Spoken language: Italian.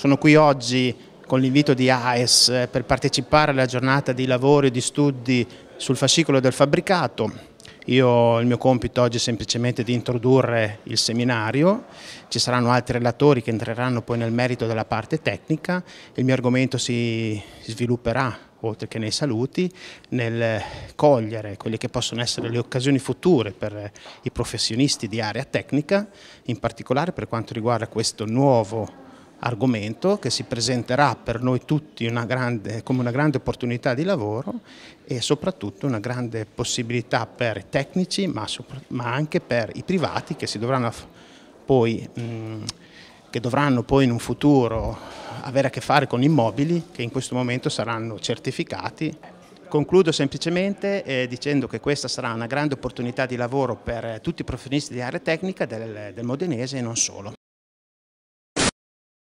Sono qui oggi con l'invito di AES eh, per partecipare alla giornata di lavori e di studi sul fascicolo del fabbricato. Io, il mio compito oggi è semplicemente di introdurre il seminario, ci saranno altri relatori che entreranno poi nel merito della parte tecnica, il mio argomento si svilupperà oltre che nei saluti, nel cogliere quelle che possono essere le occasioni future per i professionisti di area tecnica, in particolare per quanto riguarda questo nuovo argomento che si presenterà per noi tutti una grande, come una grande opportunità di lavoro e soprattutto una grande possibilità per i tecnici ma, ma anche per i privati che, dovranno poi, mh, mm, che dovranno poi in un futuro avere a che fare con immobili che in questo momento saranno certificati. Concludo semplicemente eh, dicendo che questa sarà una grande opportunità di lavoro per eh, tutti i professionisti di area tecnica del, del Modenese e non solo.